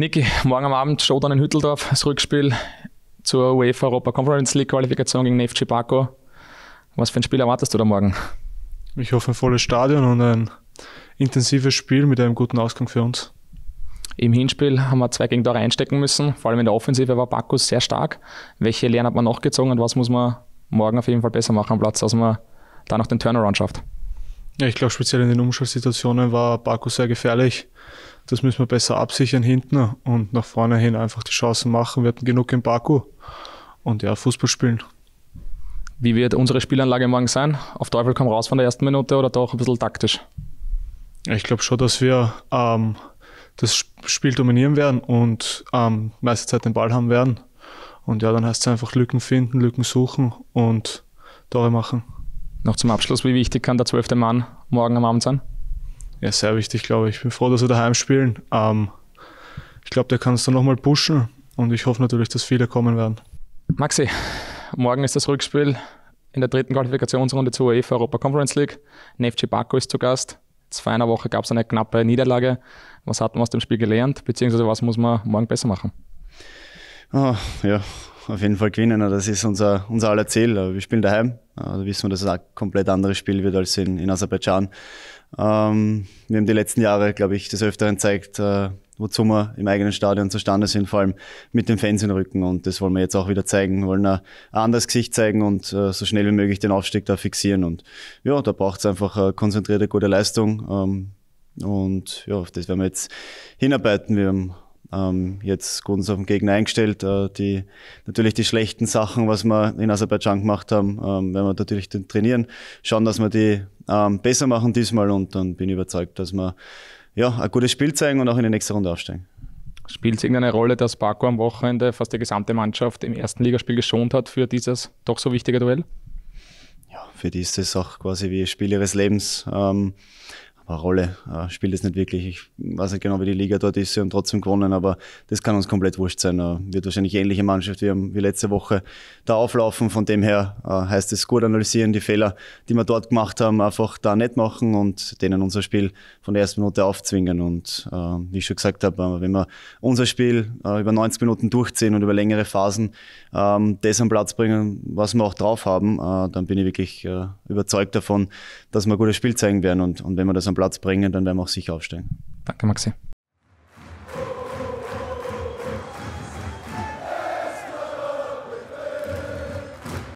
Niki, morgen am Abend Showdown in Hütteldorf, das Rückspiel zur UEFA Europa Conference League Qualifikation gegen den Baku. Was für ein Spiel erwartest du da morgen? Ich hoffe ein volles Stadion und ein intensives Spiel mit einem guten Ausgang für uns. Im Hinspiel haben wir zwei Gegentore reinstecken müssen. Vor allem in der Offensive war Baku sehr stark. Welche Lehren hat man noch gezogen und was muss man morgen auf jeden Fall besser machen am Platz, dass man da noch den Turnaround schafft? Ja, ich glaube, speziell in den Umschaltsituationen war Baku sehr gefährlich das müssen wir besser absichern hinten und nach vorne hin einfach die Chancen machen. Wir hatten genug im Baku und ja, Fußball spielen. Wie wird unsere Spielanlage morgen sein? Auf Teufel komm raus von der ersten Minute oder doch ein bisschen taktisch? Ich glaube schon, dass wir ähm, das Spiel dominieren werden und ähm, meiste Zeit den Ball haben werden. Und ja, dann heißt es einfach Lücken finden, Lücken suchen und Tore machen. Noch zum Abschluss, wie wichtig kann der zwölfte Mann morgen am Abend sein? Ja, sehr wichtig, glaube ich. Ich bin froh, dass wir daheim spielen. Ähm, ich glaube, der kann es dann nochmal pushen und ich hoffe natürlich, dass viele kommen werden. Maxi, morgen ist das Rückspiel in der dritten Qualifikationsrunde zur UEFA Europa Conference League. Nefci Baku ist zu Gast. Zu einer Woche gab es eine knappe Niederlage. Was hat man aus dem Spiel gelernt, beziehungsweise was muss man morgen besser machen? Ah, ja, auf jeden Fall gewinnen. Das ist unser, unser aller Ziel. Wir spielen daheim. Da also wissen wir, dass es ein komplett anderes Spiel wird als in, in Aserbaidschan. Ähm, wir haben die letzten Jahre, glaube ich, des Öfteren gezeigt, äh, wozu wir im eigenen Stadion zustande sind, vor allem mit den Fans im Rücken. Und das wollen wir jetzt auch wieder zeigen, wir wollen ein anderes Gesicht zeigen und äh, so schnell wie möglich den Aufstieg da fixieren. Und ja, da braucht es einfach eine konzentrierte, gute Leistung. Ähm, und ja, auf das werden wir jetzt hinarbeiten. Wir haben ähm, jetzt gut uns auf den Gegner eingestellt. Äh, die, natürlich die schlechten Sachen, was wir in Aserbaidschan gemacht haben, ähm, werden wir natürlich trainieren, schauen, dass wir die ähm, besser machen diesmal und dann bin ich überzeugt, dass wir ja, ein gutes Spiel zeigen und auch in die nächste Runde aufsteigen. Spielt es irgendeine Rolle, dass Baku am Wochenende fast die gesamte Mannschaft im ersten Ligaspiel geschont hat für dieses doch so wichtige Duell? Ja, für die ist es auch quasi wie Spiel ihres Lebens. Ähm, Rolle. Äh, spielt es nicht wirklich. Ich weiß nicht genau, wie die Liga dort ist. Sie haben trotzdem gewonnen, aber das kann uns komplett wurscht sein. Äh, wird wahrscheinlich ähnliche Mannschaft wie, wie letzte Woche da auflaufen. Von dem her äh, heißt es gut analysieren, die Fehler, die wir dort gemacht haben, einfach da nicht machen und denen unser Spiel von der ersten Minute aufzwingen. Und äh, wie ich schon gesagt habe, äh, wenn wir unser Spiel äh, über 90 Minuten durchziehen und über längere Phasen ähm, das am Platz bringen, was wir auch drauf haben, dann bin ich wirklich überzeugt davon, dass wir ein gutes Spiel zeigen werden. Und, und wenn wir das am Platz Platz bringen, dann werden wir auch sicher aufsteigen. Danke, Maxi.